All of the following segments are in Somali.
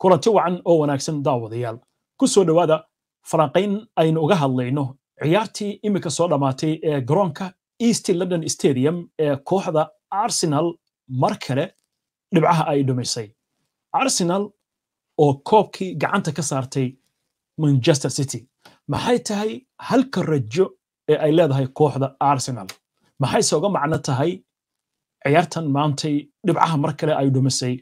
kulanti wacan oo wanaagsan daawadayaal ku soo dhowaada falanqayn aynu uga hadlayno ciyaartii iminka soo dhammaatay ee garoonka east london stadium ee kooxda arsenal mar kale dhibcaha ay dhumisay arsenal oo koobkii gacanta ka saartay manchester city maxay tahay halka rajo ee ay leedahay kooxda arsenal maxayse uga macno tahay ciyaartan maantay dhibcaha mar kale ay dhumisay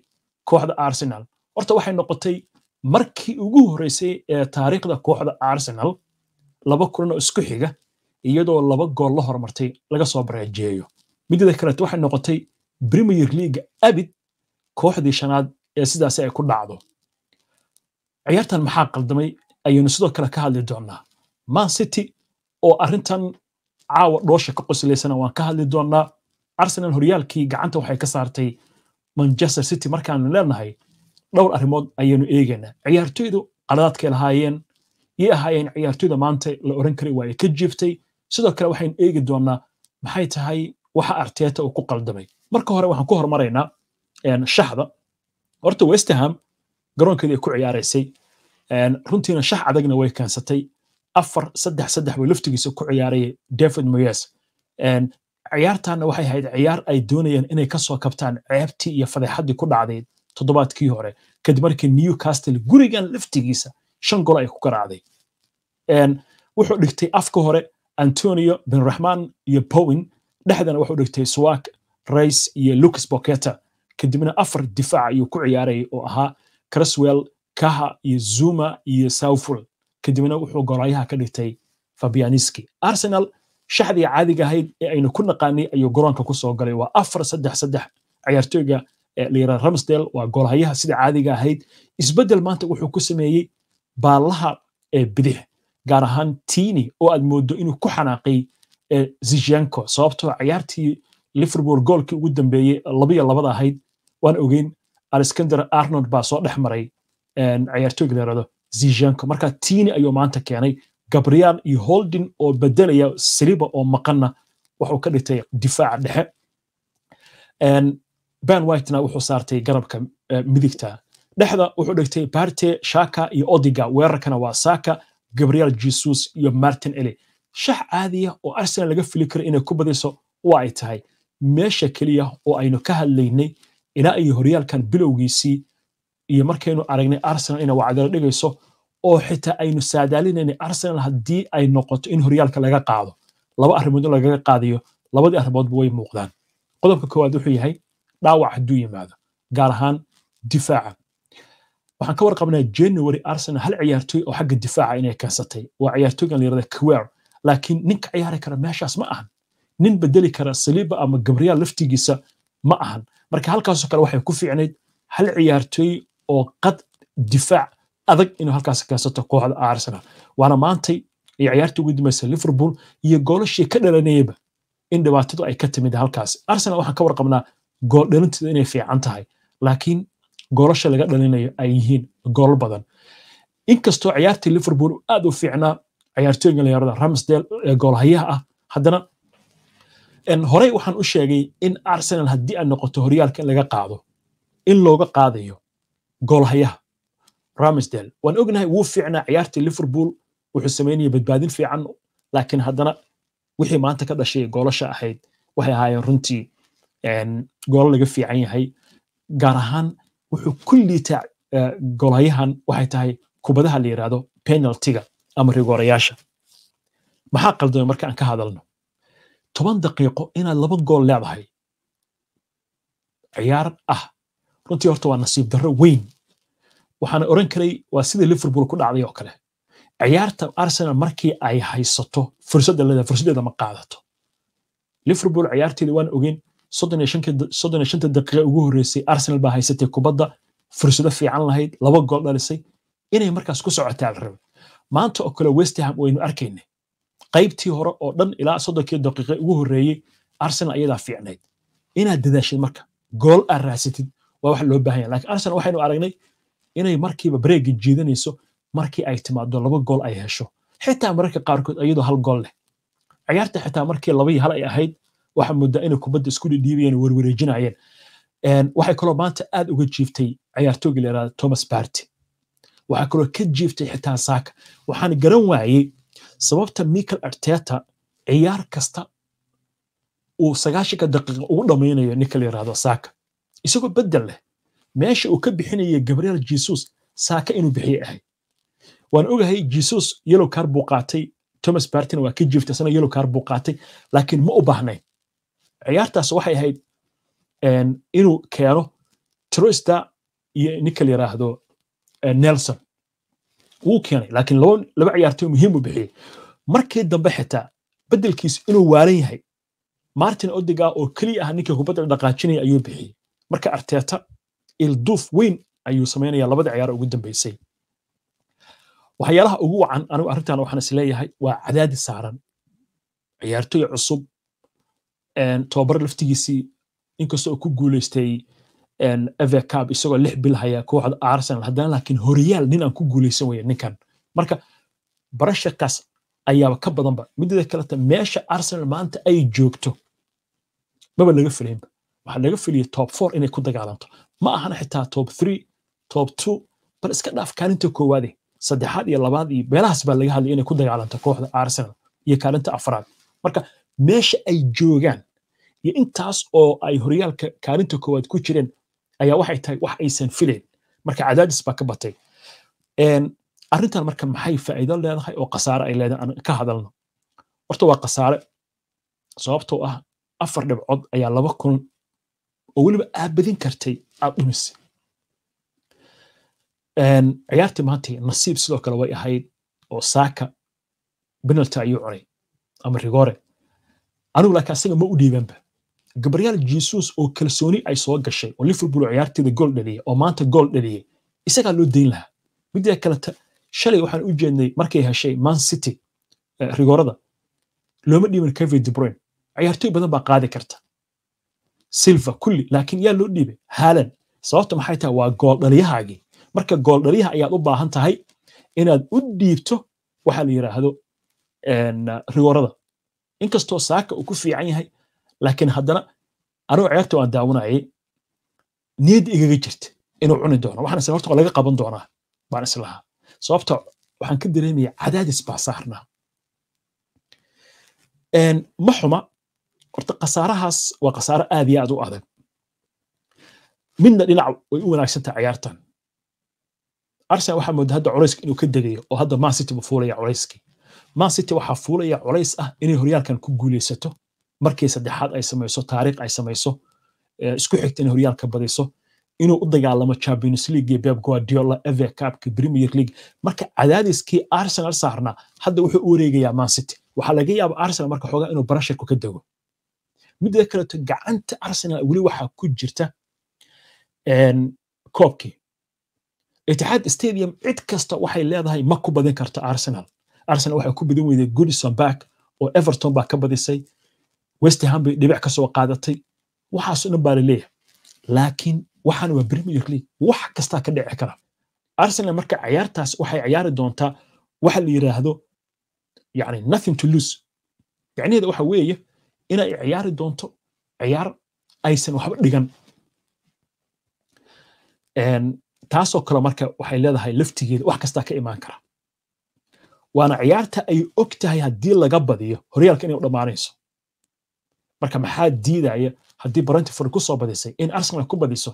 kooxda arsenal horta waxay noqotay markii ugu horeysay ee taariikhda kooxda arsenal laba kulanoo isku xiga iyadoo laba gool la hormartay laga soo bareejeeyo midida kaleet waxay noqotay premier leaga abid kooxdii shanaad ee sidaasi ay ku dhacdo ciyaartan maxaa qaldamay ayaynu sidoo kale ka hadli doonnaa man city oo arrintan caawa dhoosha ka qosilaysana waan ka hadli doonnaa arsenal horyaalkii gacanta waxay ka saartay manchester city markaanu leenahay dhowr arrimood ayaanu eegaynaa ciyaartoydu qaladaadkay lahaayeen ii ahaayeen ciyaartoyda maanta la oran kari waaye ka jiiftay sidoo kale waxaynu eegi doonnaa maxay tahay waxa arteeta uu ku qaldamay marka hore waxaan ku hormaraynaa shaxda horta westham garoonkeedii ay ku ciyaaraysay runtiina shax adagna way keensatay afar saddex saddex buu laftigiisa ku ciyaaraya david moyes ciyaartaana waxay ahayd ciyaar ay doonayeen inay ka kabtaan ceebtii iyo fadeexaddii ku dhacdayd toddobaadkii hore kadib markii newcastle gurigan laftigiisa shan gol ay ku garaacday wuxuu dhigtay afka hore antonio benraxman iyo bowin dhexdana wuxuu dhigtay suwak race iyo lucas boketa kadibna afar difaac ayuu ku ciyaaray oo ahaa craswell kaha iyo zuma iyo southwell kadibna wuxuu golaayaha ka dhigtay fabianiski arsenal shaxdii caadiga ahayd ee aynu ku naqaanay ayuu garoonka kusoo galay waa afar saddex saddex ciyaartooyga layira ramsdale waa goolhayaha sida caadiga ahayd isbedel maanta wuxuu ku sameeyey baallaha bidix gaar ahaan tini oo aad moodo inuu ku xanaaqay zijenko sababtoo ah ciyaartii liverpool goolkii ugu dambeeyey labiyo labada ahayd waan ogeyn alexander arnold baa soo dhex maray ciyaartooyga leerado zijenko marka tini ayuu maanta keenay gabriel iyo holdin oo bedelaya siliba oo maqanna wuxuu ka dhigtay difaaca dhexe ban whitena wuxuu saartay garabka eh, midigta dhexda wuxuu dhigtay barte shaka iyo odiga weerarkana waa saka gabriel jesus iyo martin ele shax caadiya oo arsenal laga fili karo inay ku badiso waa ay tahay meesha keliya oo aynu ka hadlaynay ilaa iyo horyaalkan bilowgiisii iyo markaynu aragnay arsenal inay wacdalo dhigayso oo xitaa aynu saadaalinaynay arsenal haddii ay noqoto in horyaalka laga qaado laba arrimood in lagaga qaadayo labadii arrimoodba way muuqdaan qodobka koowaad wuxuu yahay dhaawac hadduu yimaado gaar ahaan difaaca waxaan ka warqabnaa january arsenal hal ciyaartoy oo xagga difaaca inay keensatay waa ciyaartoygan la yirahda kawaar laakiin ninka ciyaari kara meeshaas ma ahan nin bedeli kara saliiba ama gabriel laftigiisa ma ahan marka halkaasoo kale waxay ku fiicnayd hal ciyaartoy oo qad difaac adag inuu halkaas keensato kooxda arsenal waana maantay ay ciyaarta ugu dambaysa liverpool iyo goolashii ka dhalanayaba in dhibaatadu ay ka timid halkaas arsenal waxaan ka warqabnaa gool dhalinteeda inay fiican tahay laakiin goolasha laga dhalinayo ay yihiin goolal badan inkastoo ciyaartii liverpool aad u fiicnaa ciyaartooyinka dhalinyarada ramsdale ee goolhayaha ah haddana horey waxaan u sheegay in arsenal haddii ay noqoto horyaalka in laga qaado in looga qaadayo goolhayaha ramsdale waan ognahay wuu fiicnaa ciyaartii liverpool wuxuu samaynaya badbaadin fiican laakiin haddana wixii maanta ka dhashay goolasha ahayd waxay ahaayeen runtii golo laga fiican yahay gaar ahaan wuxuu kulliita eh, golayahan waxay tahay kubadaha la yidhahdo penaltiga ama rigoorayaasha maxaa qaldamay marka aan ka hadalno toban daqiiqo inaad laba gool leedahay ciyaar ah runtii horta waa nasiib darro weyn waxaana oran karay waa sidii liverpool ku dhacday oo kale ciyaarta arsenal markii ay haysato fursadda leedahay fursaddeeda ma qaadato liverpool ciyaarteeda waan ogeyn soddoniyo daqiiqa ugu horreysay arsenal baa haysatay kubadda fursado fiican lahayd laba gool dhalisay inay markaas ku socotaa la maanta oo kale westerham waynu arkayna qaybtii hore oo dhan ilaa soddonkii daqiiqa ugu horreeyey arsenal ayadaa fiicnayd inaad dadaashid marka gool aad raasatid waa wax loo baahan yahay arsenal waxaynu aragnay inay markiiba bareegi jiidanayso markii ay timaado laba gool ay hesho xitaa mararka qaarkood iyadoo hal gool leh ciyaarta xitaa markii laba hal ay ahayd waxaa moodaa inay kubadda isku dhidhiibayeen warwareejinayeen waxay kaloo maanta aad uga jiiftay ciyaartooygii la yidhahda thomas barty waxaa kaloo ka jiiftay xitaa saaka waxaan garan waayey sababta michael arteta ciyaar kasta uu sagaashanka daqiiqa ugu dhammaynayo ninka la yidhahdo saaka isagoo beddel leh meesha uu ka bixinaya gabriel jesus saaka inuu bixiyey ahay waan ogahay jesus yelow kaar buu qaatay thomas bartin waa ka jiiftay sana yelow kaar buu qaatay laakiin ma u baahnayn ciyaartaas waxay ahayd inuu keeno terorista iyo ninka la nelson wuu keenay laakiin laba ciyaartoy muhiim bixiyey markii dambe xitaa bedelkiis inuu waalan yahay martin odiga oo keliya ah ninka kubadda dhaqaajinaya ayuu bixiyey marka arteeta ilduuf weyn ayuu samaynaya labada ciyaar ugu dambeysay waxyaalaha ugu wacan anigu arrintan waxaan isleeyahay waa cadaadis saaran ciyaartoy cusub tobabar laftigiisii inkasta ku guuleystay evecab isagoo lix bil haya kooxda arsenal haddana laakiin horiyaal nin aan ku guuleysan weye ninkan marka barashakaas ayaaba ka badanba mideeda kaleta meesha arsenal maanta ay joogto maba laga filaynba waxaa laga filiyay top four inay ku dagaalanto ma ahana xitaa top three top two bal iska dhaaf kaalinta koowaade saddexaad iyo labaad iyo meelahaas baa laga hadlay inay ku dagaalanto kooxda arsenal iyo kaalinta afraad marka meesha ay joogaan iyo intaas oo ay horyaalka kaalinta koowaad ku jireen ayaa waxay tahay wax aysan fileyn marka cadaadis baa ka batay arrintan marka maxay faa'iido leedahay oo khasaare ay leedahay aan ka hadalno horta waa khasaare sababtoo ah afar dhibcood ayaa laba kun oo weliba aabadin kartay aad dhumise ciyaartii maantay nasiib sidoo kale way ahayd oo saaka benalti ayuu cunay ama rigore anigu laakiin ma u dhiibanba gabriel jesus oo kalsooni ay soo gashay oo liverpool ciyaarteeda gool dhaliyay oo maanta gool dhaliyay isagaa loo dayn lahaa midda kaleta shalay waxaan u jeednay markay heshay man city eh, rigoorada looma dhiiban kevin de bruyne badan baa qaadi karta silva kulli laakiin yaa loo dhiibay haalan sababta maxay tahay waa gool dhaliyahaagii marka gool dhaliyaha ayaad u baahan tahay inaad u dhiibto waxaa la yidhaahdo rigoorada inkastoo saaka uu ku fiican yahay laakiin haddana anugu ceebta waan daawanayay niyadda igaga jirta inuu cuni doono waxaan isla horta laga qaban doonaa baan islahaa sababta waxaan ka dareemaya cadaadis baa saarnaa ma xuma horta khasaarahaas waa khasaaro aad iyo aad u adag midna dhinac way u wanaagsantahay cayaartan arsenal waxaa moodaa hadda culayska inuu ka degayo oo hadda man fuulaya culayskii mancity waxaa fuulaya colays ah inay horyaalkan ku guuleysato markii saddexaad ay samayso taariikh ay samayso eh, isku xigta inay horyaalka badiso inuu u dagaalamo champions league beb guardiola eva cupka premier league marka cadaadiskii arsenal saarna hadda wuxuu u wareegayaa mancity waxaa laga yaaba arsenal marka xoogaa inuu barasharku ka dago midda kaleeto gacanta arsenal weli waxaa ku jirta koobkii itihaad stadium cid kasta waxay leedahay ma ku badin karta arsenal arsenal waxay ku badin weyday goodison back oo everton baa ka badisay westerham bay dhibic kasoo qaadatay waxaasoo dhan baa laleeyahay laakiin waxaan waa premier league wax kastaa ka dhici kara arsenal marka ciyaartaas waxay ciyaari doontaa waxa la yidhaahdo yani nothing to lose micnaheeda waxa weeye inay ciyaari doonto ciyaar aysan waxba dhigan taasoo kale marka waxay leedahay laftigeeda wax kastaa ka imaan kara waana ciyaarta ay og tahay haddii laga badiyo horyaalka inay u dhammaanayso marka maxaa diidaya haddii brentford ku badisay in arsenal ku badiso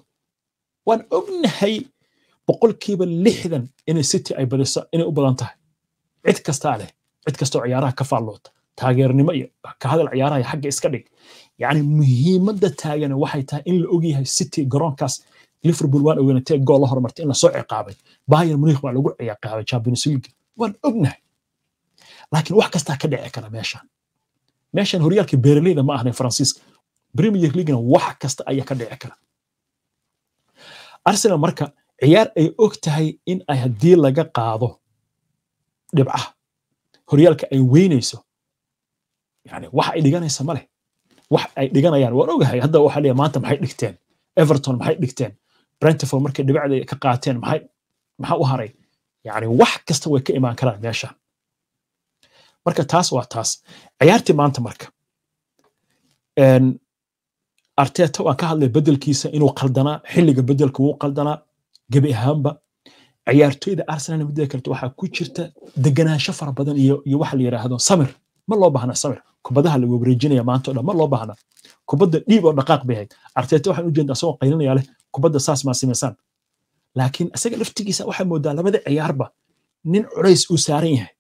waan ognahay boqolkiiba lixdan inay city ay badiso inay u badan tahay cid kastaa leh cid kastoo ciyaaraha ka faalloota taageernimo iyo ka hadal ciyaaraha xagga iska dhig yacni muhiimadda taagana waxay tahay in la ogyahay city garoonkaas liverpool waan ogeynatee gool la hormartay in lasoo ciqaabay bayern munich baa lagu ciqaabay champions league waan ognahay laakiin wax kastaa ka dhici kara meeshan meeshan horyaalka beeraleyda ma ahna faransiiska premier leaguena wax kasta ayaa ka dhici kara arsenal marka ciyaar ay og tahay in ay haddii laga qaado dhibca horyaalka ay weynayso yani wax ay dhiganaysa ma wax ay dhiganayaan waan ogahay hadda waxa leeyahay maanta maxay dhigteen everton maxay dhigteen brentford markay dhibacda ka qaateen maxay maxaa u haray yani wax kasta way ka imaan karaan meeshan marka taas waa taas ciyaartii maanta marka arteta waan ka hadlay bedelkiisa inuu qaldanaa xilliga bedelka wuu qaldanaa gebi ahaanba ciyaartoyda arsenal midda kaleto waxaa ku jirta deganaansho fara badan iyo waxa la yidhaahdo samir ma loo baahna samir kubadaha la wareejinaya maanta dhan ma loo baahna kubadda dhiib oo dhaqaaq bay ahayd arteta waxaan u jeedaa asagoo qaylinaya leh kubadda saas maa samaysaan laakiin asaga laftigiisa waxaa moodaa labada ciyaarba nin culays uu saaran yahay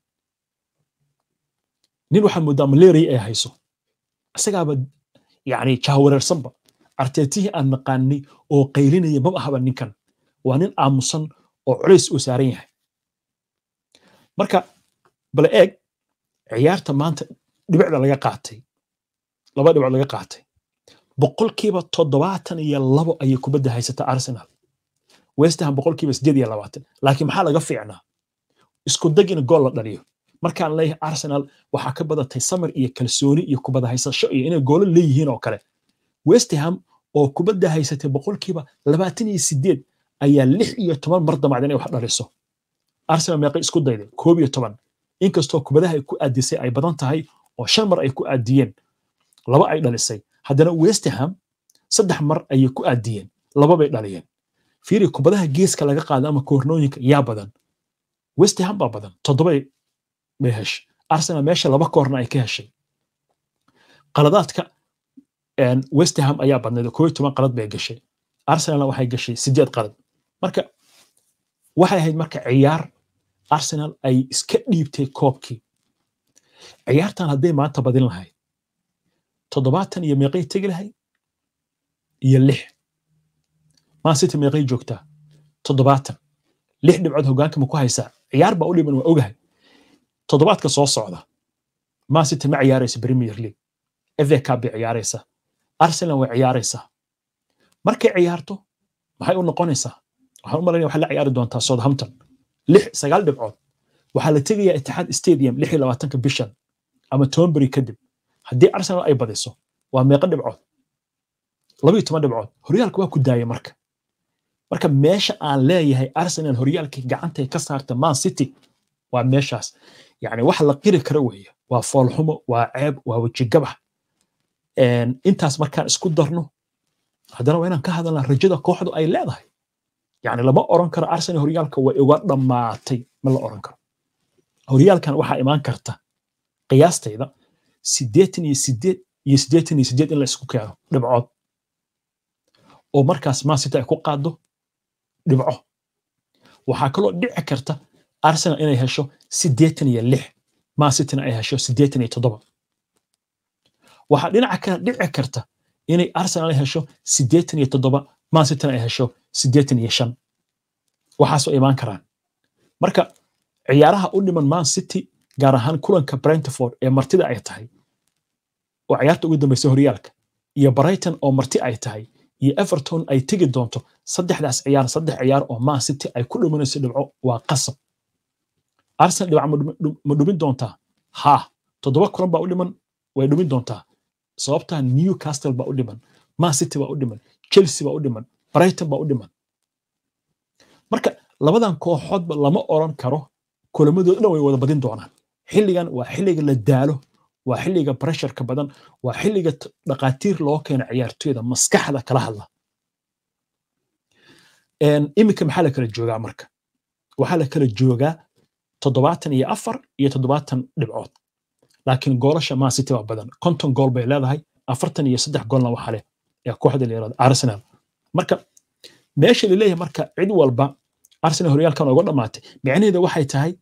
nin waxaa moodaa malaria ay hayso isagaaba yani jahwareersanba arteetihii aan naqaanay oo qaylinaya mab ahaba ninkan waa nin aamusan oo culays uu saaran yahay marka bale eeg ciyaarta maanta dhibicda laga qaatay laba dhibic laga qaatay boqolkiiba toddobaatan iyo labo ayay kubadda haysataa arsenal westham boqolkiiba sideed iyo labaatan laakiin maxaa laga fiicnaa isku dagina gool la dhaliyo markaan leeyahay arsenal waxaa ka badatay samar iyo kalsooni iyo kubada haysasho iyo inay goolo leeyihiin oo kale westham oo kubada haysatay boqolkiiba labaatan iyo sideed ayaa lix iyo toban mar damacda inay wax dhaliso arsenal meeqay isku dayday koob iyo toban inkastoo kubadaha ay ku aadisay ay badan tahay oo shan mar ay ku aadiyeen laba ay dhalisay haddana westham saddex mar ayay ku aadiyeen laba dhaliyeen fiiri kubadaha geeska laga qaada ama koornooyinka yaa badan westham baa badan toddobay bay heshay arsenal meesha laba koorna ay ka heshay qaladaadka westerham ayaa badnayd oo koo toban qalad bay gashay arsenalna waxay gashay sideed qalad marka waxay ahayd marka ciyaar arsenal ay iska dhiibtay koobkii ciyaartan hadday maanta badin lahayd toddobaatan iyo meeqay tegi lahayd iyo lix mansity meeqay joogtaa toddobaatan lix dhibcood hogaanka ma ku haysaa ciyaar baa u dhiman waa ogahay todobaadka soo socda mancity ma ciyaaraysa premier league f a cup bay arsenal way ciyaareysa markay ciyaarto maxay u noqonaysaa waxaan u malaynaya waxay la ciyaari doontaa southampton lix sagaal dhibcood waxaa la tegayaa itixaad stadium lix iyo labaatanka bishan ama tonbury kadib haddii arsenal ay badiso waa meeqo dhibcood labayo toban dhibcood horyaalka waa ku daaya marka marka meesha aan leeyahay arsenal horyaalkii gacantay ka saarta man city waa meeshaas yani wax la qiri karo weeye waa foolxumo waa ceeb waa wejigabah intaas markaan isku darno haddana waa inaan ka hadalnaa rajada kooxdu ay leedahay yani lama oran karo arsene horyaalka waa iga dhammaatay ma la oran karo horyaalkan waxaa imaan karta qiyaastayda sideetan iyo sideed iyo sideetan iyo sideed in la keeno dhibcood oo markaas maasita ay ku qaaddo dhibco waxaa kaloo dhici karta arsenal inay hesho sideetan iyo lix maasitina ay hesho sideetan iyo toddoba waxaa dhinaca kale dhici karta inay arsenal ay hesho sideetan iyo toddoba maasitina ay hesho sideetan iyo shan waxaasoo imaan karaan marka ciyaaraha u dhiman man city gaar ahaan kulanka brentford ee martida ay tahay oo ciyaarta ugu dambeysa horyaalka iyo brighton oo marti ay tahay iyo everton ay tegi doonto saddexdaas ciyaar saddex ciyaar oo man city ay ku dhimanayso dhibco waa qasab arsenal dhibac ma dhumin doontaa ha toddoba kulan baa u dhiman way dhumin doontaa sababtaa newcastle baa u dhiman mancity baa u dhiman chelsea baa u dhiman brighton baa u dhiman marka labadan kooxoodba lama oran karo kulamadooda dhan way wada badin doonaan xilligan waa xilliga la daalo waa xilliga bresharka badan waa xilliga dhakhaatiir loo keeno ciyaartoyda maskaxda kala hadla iminka maxaa la kala joogaa marka waxaa la kala joogaa toddobaatan iyo afar iyo toddobaatan dhibcood laakiin goolasha man city baa badan konton gool bay leedahay afartan iyo saddex goolna waxaa leh ee kooxda la yirahdo arsenal marka meesha la leeyahay marka cid walba arsenal horyaalkan uga dhammaatay micnaheeda waxay tahay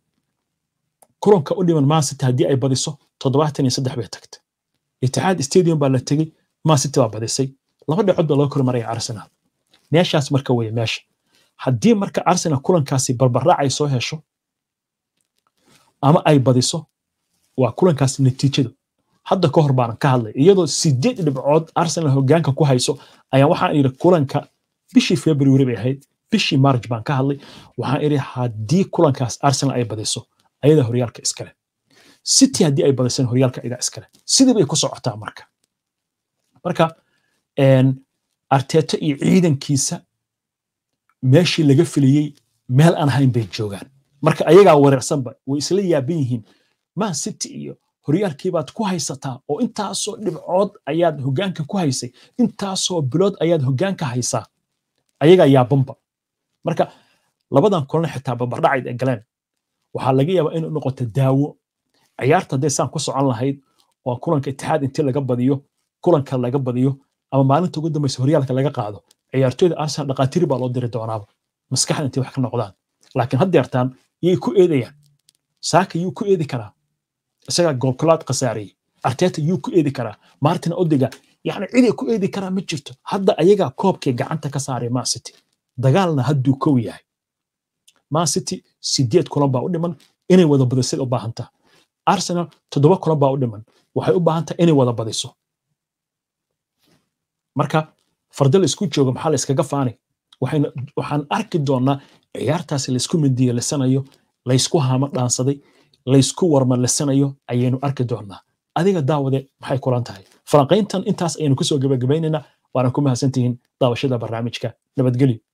kulanka u dhiman man city haddii ay badiso toddobaatan iyo saddex bay tagtay itixaad stadium baa la tegey man city baa badisay laba dhibcood baa laga kormaraya arsenal meeshaas marka weeye meesha haddii marka arsenal kulankaasi barbaraac soo hesho ama ay badiso waa kulankaas natiijada hadda ka hor baanan ka hadlay iyadoo sideed dhibcood arsenal hogaanka ku hayso ayaan waxaan idhi kulanka bishii february bay ahayd bishii marj baan ka hadlay waxaan idhi haddii kulankaas arsenal ay badiso ayadaa horyaalka iskale city haddii ay badiseen horyaalka ayadaa iskale sidii bay ku socotaa marka marka arteta iyo ciidankiisa meeshii laga filayey meel aan ahayn bay joogaan marka ayagaa weerarsanba way isla yaaban yihiin man city iyo horyaalkiibaad ku haysataa oo intaasoo dhibcood ayaad hogaanka ku haysay intaasoo bilood ayaad hogaanka haysaa ayagaa yaabanba marka labadan kulan xitaa bambardhacad ee galeen waxaa laga yaabaa inuu noqoto daawo ciyaarta hadday saan ku socon lahayd waa kulanka itixaad intii laga badiyo kulanka laga badiyo ama maalinta ugu dambaysa horyaalka laga qaado ciyaartooyda arsenal dhaqaatiri baa loo diri doonaaba maskaxda intay wax ka noqdaan laakiin haddeertaan yay ku eedayaan saaka yuu ku eedi karaa isagaa goobkolaad khasaariyey arteta yuu ku eedi karaa martin odega yani ciday ku eedi karaa ma jirto hadda ayagaa koobkay gacanta ka saaray masity dagaalna hadduu kow yahay masity sideed kulan baa u dhiman inay wada badisay u baahantaa arsenal toddoba kulan baa u dhiman waxay u baahantaa inay wada badiso marka farda isku joogo maxaa la iskaga faani waxaan arki doonaa ciyaartaasi laysku midiyo lisanayo laysku haama dhaansaday laysku warma lisanayo ayaynu arki doonnaa adiga daawade maxay kulan tahay falanqayntan intaas ayaynu kusoo gabagabaynaynaa waanan ku mahadsantihiin daawashada barnaamijka nabadgelyo